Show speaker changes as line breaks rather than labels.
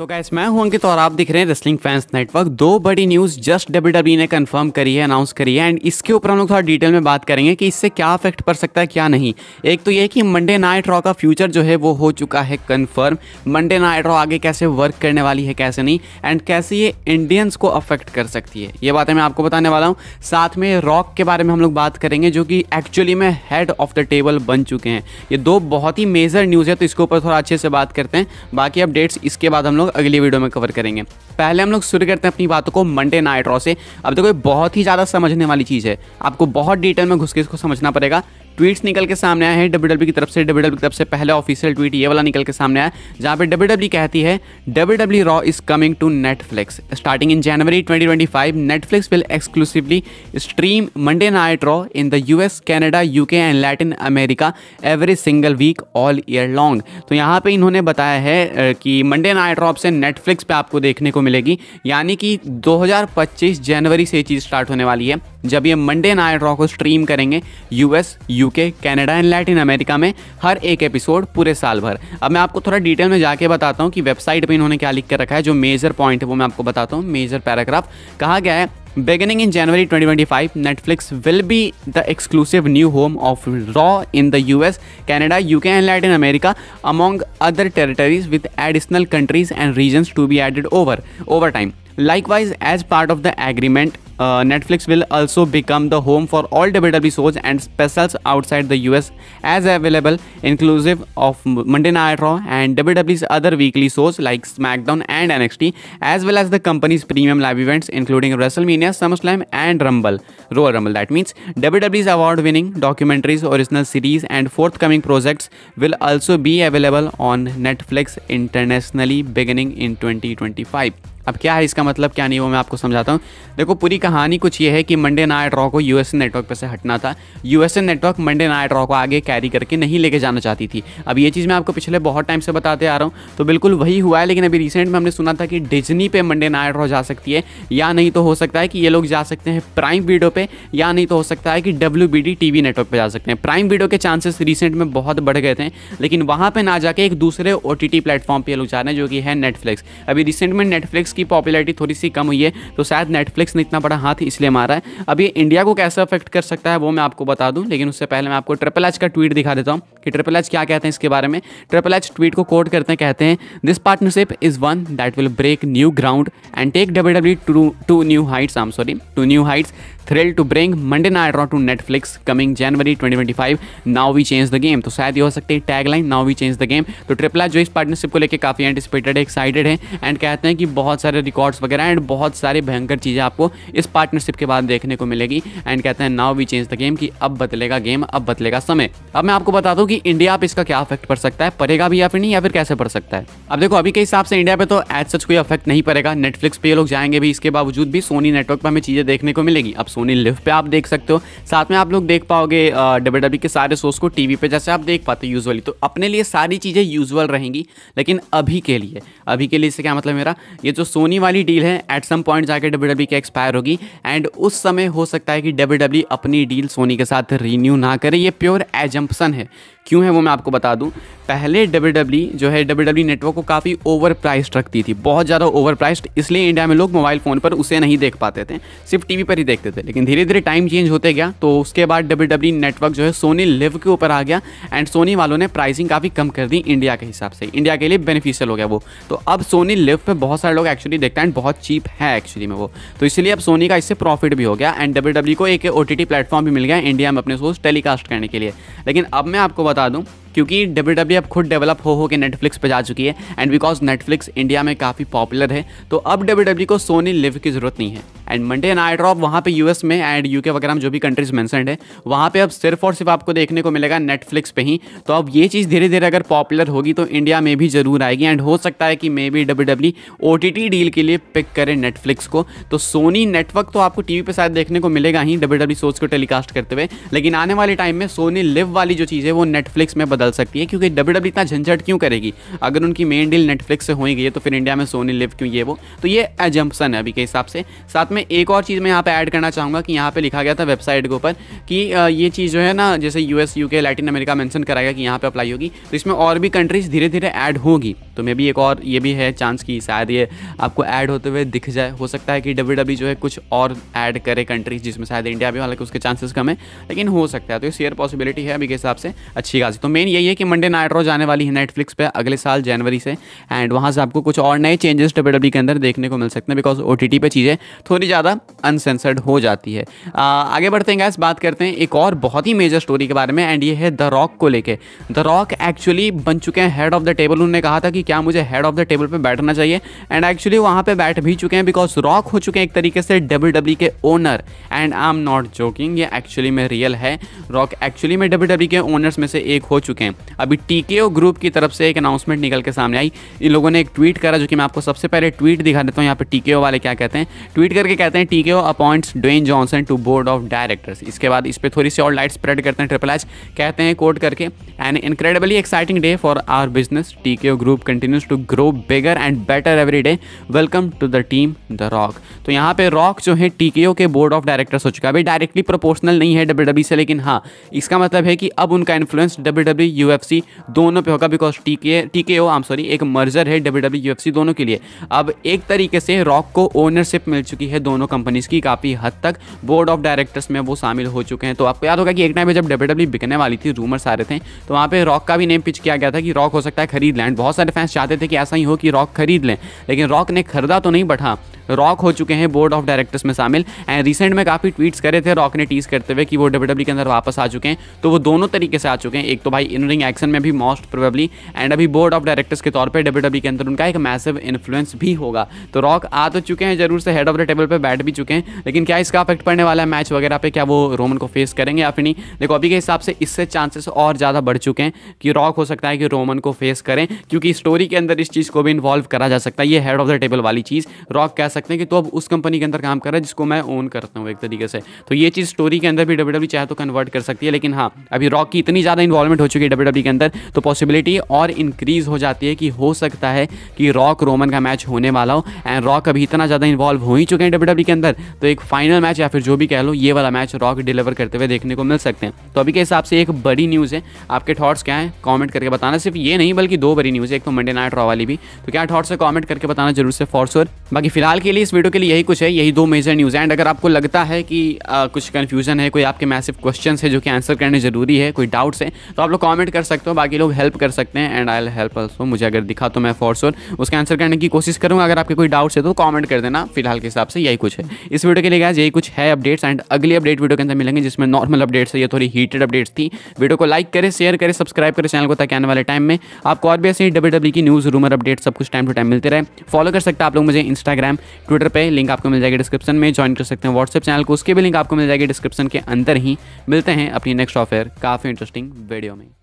तो गैस मैं हूं अंकित और आप दिख रहे हैं रेसलिंग फैंस नेटवर्क दो बड़ी न्यूज़ जस्ट डब्ल्यू ने कंफर्म करी है अनाउंस करी है एंड इसके ऊपर हम लोग थोड़ा डिटेल में बात करेंगे कि इससे क्या अफेक्ट पड़ सकता है क्या नहीं एक तो ये कि मंडे नाइट रॉ का फ्यूचर जो है वो हो चुका है कन्फर्म मंडे नाइट रॉ आगे कैसे वर्क करने वाली है कैसे नहीं एंड कैसे ये इंडियंस को अफेक्ट कर सकती है ये बातें मैं आपको बताने वाला हूँ साथ में रॉक के बारे में हम लोग बात करेंगे जो कि एक्चुअली में हेड ऑफ द टेबल बन चुके हैं ये दो बहुत ही मेजर न्यूज़ है तो इसके ऊपर थोड़ा अच्छे से बात करते हैं बाकी अपडेट्स इसके बाद हम लोग लोग अगली वीडियो में कवर करेंगे पहले हम लोग शुरू करते हैं अपनी बातों को मंडे नाइट रॉ से अब देखो ये बहुत ही ज़्यादा समझने वाली चीज़ है आपको बहुत डिटेल में घुस के इसको समझना पड़ेगा ट्वीट्स निकल के सामने आए हैं डब्ल्यू e की तरफ से डब्ल्यू e की तरफ से पहला ऑफिशियल ट्वीट ये वाला निकल के सामने आया जहाँ पे डब्ल्यू e कहती है W Raw is coming to Netflix starting in January 2025 Netflix will exclusively stream Monday night Raw in the U S Canada UK and Latin America every single week all year long तो यहाँ पर इन्होंने बताया है कि Monday night Raw से Netflix पे आपको देखने को मिलेगी यानी कि पच्चीस जनवरी से ये चीज़ स्टार्ट होने वाली है जब ये मंडे नाइट रॉ को स्ट्रीम करेंगे US UK Canada and Latin America में हर एक एपिसोड पूरे साल भर अब मैं आपको थोड़ा डिटेल में जाके बताता हूँ कि वेबसाइट पर इन्होंने क्या लिख कर रखा है जो मेजर पॉइंट है वो मैं आपको बताता हूँ मेजर पैराग्राफ कहा गया है beginning in January 2025 twenty five Netflix will be the exclusive new home of Raw in the U S Canada U K and in America among other territories with additional countries and region to be added over over time likewise as part of the agreement uh, Netflix will also become the home for all WWE shows and specials outside the US as available inclusive of Monday Night Raw and WWE's other weekly shows like SmackDown and NXT as well as the company's premium live events including WrestleMania, SummerSlam and Rumble. Royal Rumble that means WWE's award-winning documentaries, original series and forthcoming projects will also be available on Netflix internationally beginning in 2025. अब क्या है इसका मतलब क्या नहीं वो मैं आपको समझाता हूँ देखो पूरी कहानी कुछ ये है कि मंडे नाइट रॉ को यूएसए नेटवर्क पर से हटना था USA network Monday night Raw को आगे कैरी करके नहीं लेके जाना चाहती थी अब ये चीज़ मैं आपको पिछले बहुत टाइम से बताते आ रहा हूँ तो बिल्कुल वही हुआ है लेकिन अभी रिसेंट में हमने सुना था कि डिजनी पे मंडे नाइट रॉ जा सकती है या नहीं तो हो सकता है कि ये लोग जा सकते हैं प्राइम वीडियो पर या नहीं तो हो सकता है कि डब्ल्यू टीवी नेटवर्क पर जा सकते हैं प्राइम वीडियो के चांसेस रिसेंट में बहुत बढ़ गए थे लेकिन वहाँ पर ना जाके एक दूसरे ओ टी टी प्लेटफॉर्म पर लोग जा रहे हैं जो कि है नेटफ्लिक्स अभी रिसेंट में नेटफ्लिक्स इसकी पॉपुलैरिटी थोड़ी सी कम हुई है तो शायद नेटफ्लिक्स ने इतना बड़ा हाथ इसलिए मारा है अब ये इंडिया को कैसे अफेक्ट कर सकता है वो मैं आपको बता दूँ लेकिन उससे पहले मैं आपको ट्रिपल एच का ट्वीट दिखा देता हूँ कि ट्रिपल एच क्या कहते हैं इसके बारे में ट्रिपल एच ट्वीट को कोट करते हैं कहते हैं this partnership is one that will break new ground and take W W to new heights I am sorry to new heights thrill to bring Monday night Raw to Netflix coming January 2025 now we change the game तो शायद ये हो सकती है tag line now we change the game तो ट्रिपला जो इस पार्टनरशिप को लेकर काफ़ी एंटिसिपेटेड है एक्साइटेड है एंड कहते हैं कि बहुत सारे रिकॉर्ड्स वगैरह एंड बहुत सारी भयंकर चीज़ें आपको इस पार्टनरशिप के बाद देखने को मिलेगी एंड कहते हैं now we change the game कि अब बदलेगा गेम अब बदलेगा समय अब मैं आपको बता दूँ कि इंडिया पर इसका क्या इफेक्ट पड़ सकता है पड़ेगा भी या फिर नहीं या फिर कैसे पड़ सकता है अब देखो अभी के हिसाब से इंडिया पे तो एज सच कोई इफेक्ट नहीं पड़ेगा नेटफ्लिक्स पे लोग जाएंगे भी इसके बावजूद भी सोनी नेटवर्क पर हमें चीज़ें देखने को मिलेगी अब सोनी लिव पे आप देख सकते हो साथ में आप लोग देख पाओगे डब्ल्यू डब्ल्यू e के सारे शोज़ को टीवी पर जैसे आप देख पाते हो तो अपने लिए सारी चीज़ें यूजअल रहेंगी लेकिन अभी के लिए अभी के लिए इससे क्या मतलब मेरा ये जो सोनी वाली डील है एट सम पॉइंट जाकर डब्ल्यू डब्ल्यू की एक्सपायर होगी एंड उस समय हो सकता है कि डब्ल्यू डब्ल्यू e अपनी डील सोनी के साथ रीन्यू ना करे ये प्योर एजम्पसन है क्यों है वो मैं आपको बता दूँ पहले डब्ल्यू डब्ल्यू e जो है डब्ल्यू डब्ल्यू नेटवर्क को काफ़ी ओवर प्राइस्ड रखती थी बहुत ज़्यादा ओवर प्राइस्ड इसलिए इंडिया में लोग मोबाइल फ़ोन पर उसे नहीं देख पाते थे सिर्फ टीवी पर ही देखते थे लेकिन धीरे धीरे टाइम चेंज होते गया तो उसके बाद डब्ल्यू नेटवर्क e जो है सोनी लिव के ऊपर आ गया एंड सोनी वालों ने प्राइसिंग काफ़ी कम कर दी इंडिया के हिसाब से इंडिया के लिए बेनिफिशियल हो गया वो तो अब सोनी लिव पे बहुत सारे लोग एक्चुअली देखते हैं बहुत चीप है एक्चुअली में वो तो इसलिए अब सोनी का इससे प्रॉफिट भी हो गया एंड डब्ल्यू e को एक ओ प्लेटफॉर्म भी मिल गया इंडिया में अपने शोज टेलीकास्ट करने के लिए लेकिन अब मैं आपको बता दूँ क्योंकि डब्ल्यू डब्ल्यू e अब खुद डेवलप हो हो के नेटफ्लिक्स पे जा चुकी है एंड बिकॉज नेटफ्लिक्स इंडिया में काफ़ी पॉपुलर है तो अब डब्ल्यू डब्ल्यू e को सोनी लिव की ज़रूरत नहीं है एंड मंडे नाइट ड्रॉप वहाँ पे यूएस में एंड यूके वगैरह में जो भी कंट्रीज मैंसन है वहाँ पे अब सिर्फ और सिर्फ आपको देखने को मिलेगा नेटफ्लिक्स पे ही तो अब ये चीज़ धीरे धीरे अगर पॉपुलर होगी तो इंडिया में भी ज़रूर आएगी एंड हो सकता है कि maybe W W O deal के लिए पिक करें नेटफ्लिक्स को तो सोनी नेटवर्क तो आपको टी वी शायद देखने को मिलेगा ही डब्ल्यू डब्ल्यू e सोच को टेलीकास्ट करते हुए लेकिन आने वाले टाइम में सोनी लिव वाली जो चीज़ है वो नेटफ्लिक्स में बदल बदल सकती है क्योंकि डब्ल्यू डब्ल्यू e इतना झंझट क्यों करेगी अगर उनकी मेन डील नेटफ्लिक्स से होगी है तो फिर इंडिया में सोनी लिव क्यों ये वो तो ये एजम्पसन है अभी के हिसाब से साथ में एक और चीज़ मैं यहाँ पर ऐड करना चाहूँगा कि यहाँ पर लिखा गया था वेबसाइट के ऊपर कि ये चीज़ जो है ना जैसे U S U K Latin America mention कराया कि यहाँ पर अप्लाई होगी तो इसमें और भी कंट्रीज़ धीरे धीरे ऐड होगी तो मे भी एक और ये भी है चांस कि शायद ये आपको ऐड होते हुए दिख जाए हो सकता है कि डब्ल्यू e जो है कुछ और ऐड करे कंट्रीज जिसमें शायद इंडिया भी हालांकि उसके चांसेस कम है लेकिन हो सकता है तो ये शेयर पॉसिबिलिटी है अभी के हिसाब से अच्छी खासी तो मेन यही है कि मंडे नाइट जाने वाली है नेटफ्लिक्स पर अगले साल जनवरी से एंड वहाँ से आपको कुछ और नए चेंजेस डब्ल्यू e के अंदर देखने को मिल सकते हैं बिकॉज ओ टी पे चीज़ें थोड़ी ज़्यादा अनसेंसर्ड हो जाती है आगे बढ़ते हैं गैस बात करते हैं एक और बहुत ही मेजर स्टोरी के बारे में एंड ये है द रॉक को लेकर द रॉक एक्चुअली बन चुके हैं हेड ऑफ द टेबल उन्होंने कहा था कि क्या मुझे हेड ऑफ द टेबल पे बैठना चाहिए एंड एक्चुअली वहां पे बैठ भी चुके हैं बिकॉज रॉक हो चुके हैं एक तरीके से डब्ल्यू डब्ल्यू e के owner and I am not joking ये एक्चुअली में रियल है रॉक एक्चुअली में डब्ल्यू डब्ल्यू e के ओनर्स में से एक हो चुके हैं अभी टी के ओ ग्रुप की तरफ से एक अनाउंसमेंट निकल के सामने आई इन लोगों ने एक ट्वीट करा जो कि मैं आपको सबसे पहले ट्वीट दिखा देता हूँ यहाँ पे टी के ओ वाले क्या कहते हैं ट्वीट करके कहते हैं T K O appoints Dwayne Johnson to board of directors इसके बाद इस पर थोड़ी सी और लाइट स्प्रेड करते हैं ट्रिपल एच कहते हैं कोट करके and incredibly exciting day for our business T K O group country continues to grow bigger and better every day welcome to the team the Rock तो यहाँ पे rock जो है टीकेओ के board of directors हो चुका है अभी डायरेक्टली प्रोपोर्शनल नहीं है डब्ल्यू e से लेकिन हाँ इसका मतलब है कि अब उनका इन्फ्लुएंस डब्ल्यू डब्ल्यू दोनों पे होगा बिकॉज टीके टीके ओ आम सॉरी एक मर्जर है डब्ल्यू डब्ल्यू e, दोनों के लिए अब एक तरीके से रॉक को ओनरशिप मिल चुकी है दोनों कंपनीज की काफ़ी हद तक बोर्ड ऑफ डायरेक्टर्स में वो शामिल हो चुके हैं तो आपको याद होगा कि एक टाइम पे जब डब्ल्यू e बिकने वाली थी रूमर्स आ रहे थे तो वहाँ पे रॉक का भी नेम पिच किया गया था कि रॉक हो सकता है खरीद लैंड बहुत सारे फैंस चाहते थे कि ऐसा ही हो कि रॉक खरीद लें लेकिन रॉक ने खरीदा तो नहीं बैठा रॉक हो चुके हैं बोर्ड ऑफ डायरेक्टर्स में शामिल एंड रिसेंट में काफ़ी ट्वीट्स करे थे रॉक ने टीज करते हुए कि वो डब्ल्यू e के अंदर वापस आ चुके हैं तो वो दोनों तरीके से आ चुके हैं एक तो भाई इन रिंग एक्शन में भी मोस्ट प्रोबेबली एंड अभी बोर्ड ऑफ डायरेक्टर्स के तौर पर डब्ल्यू e के अंदर उनका एक मैसिव इन्फ्लुएंस भी होगा तो रॉक आ तो चुके हैं जरूर से हेड ऑफ द टेबल पर बैठ भी चुके हैं लेकिन क्या इसका अफेक्ट पड़ने वाला है मैच वगैरह पे क्या वो रोमन को फेस करेंगे या फिर नहीं देखो अभी के हिसाब से इससे चांसेस और ज़्यादा बढ़ चुके हैं कि रॉक हो सकता है कि रोमन को फेस करें क्योंकि स्टोरी के अंदर इस चीज़ को भी इन्वॉल्व करा जा सकता है ये हेड ऑफ द टेबल वाली चीज़ रॉक कह सकते हैं कि तो अब उस कंपनी के अंदर काम कर रहा है जिसको मैं ओन करता हूँ एक तरीके से तो ये चीज़ स्टोरी के अंदर भी डब्ल्यू e चाहे तो कन्वर्ट कर सकती है लेकिन हाँ अभी रॉक की इतनी ज़्यादा इन्वॉल्वमेंट हो चुकी है डब्ल्यू e के अंदर तो पॉसिबिलिटी और इंक्रीज हो जाती है कि हो सकता है कि रॉक रोमन का मैच होने वाला हो एंड रॉक अभी इतना ज़्यादा इन्वॉल्व हो ही चुके हैं डब्ल्यू e के अंदर तो एक फाइनल मैच या फिर जो भी कह लो ये वाला मैच रॉक डिलीवर करते हुए देखने को मिल सकते हैं तो अभी के हिसाब से एक बड़ी न्यूज़ है आपके थॉट्स क्या है कमेंट करके बताना सिर्फ ये नहीं बल्कि दो बड़ी न्यूज़ है एक तो मंडे नाइट रॉ वाली भी तो क्या थॉट्स है कमेंट करके बताना जरूर से फॉर्स और बाकी फिलहाल के के लिए इस वीडियो के लिए यही कुछ है यही दो मेजर न्यूज़ एंड अगर आपको लगता है कि आ, कुछ कन्फ्यूजन है कोई आपके मैसिव क्वेश्चन है जो कि आंसर करने ज़रूरी है कोई डाउट्स है तो आप लोग कॉमेंट कर सकते हो बाकी लोग हेल्प कर सकते हैं एंड आई हेल्प ऑल्सो मुझे अगर दिखा तो मैं फॉर श्योर उसका आंसर करने की कोशिश करूँगा अगर आपके कोई डाउट्स है तो कॉमेंट कर देना फिलहाल के हिसाब से यही कुछ है इस वीडियो के लिए गाय यही कुछ है अपडेट्स एंड अगली अपडेट वीडियो के अंदर मिलेंगे जिसमें नॉर्मल अपडेट्स है ये थोड़ी हीटेड अपडेट्स थी वीडियो को लाइक करें शेयर करें सब्सक्राइब करें चैनल को ताकि आने वाले टाइम में आपको और भी ऐसे ही डब्ल्यू की न्यूज़ रूमर अपडेट सब कुछ टाइम टू टाइम मिलते रहे फॉलो कर सकते हैं आप लोग मुझे इंस्टाग्राम ट्विटर पे लिंक आपको मिल जाएगी डिस्क्रिप्शन में ज्वाइन कर सकते हैं व्हाट्सएप चैनल को उसके भी लिंक आपको मिल जाएगी डिस्क्रिप्शन के अंदर ही मिलते हैं अपनी नेक्स्ट ऑफेयर काफ़ी इंटरेस्टिंग वीडियो में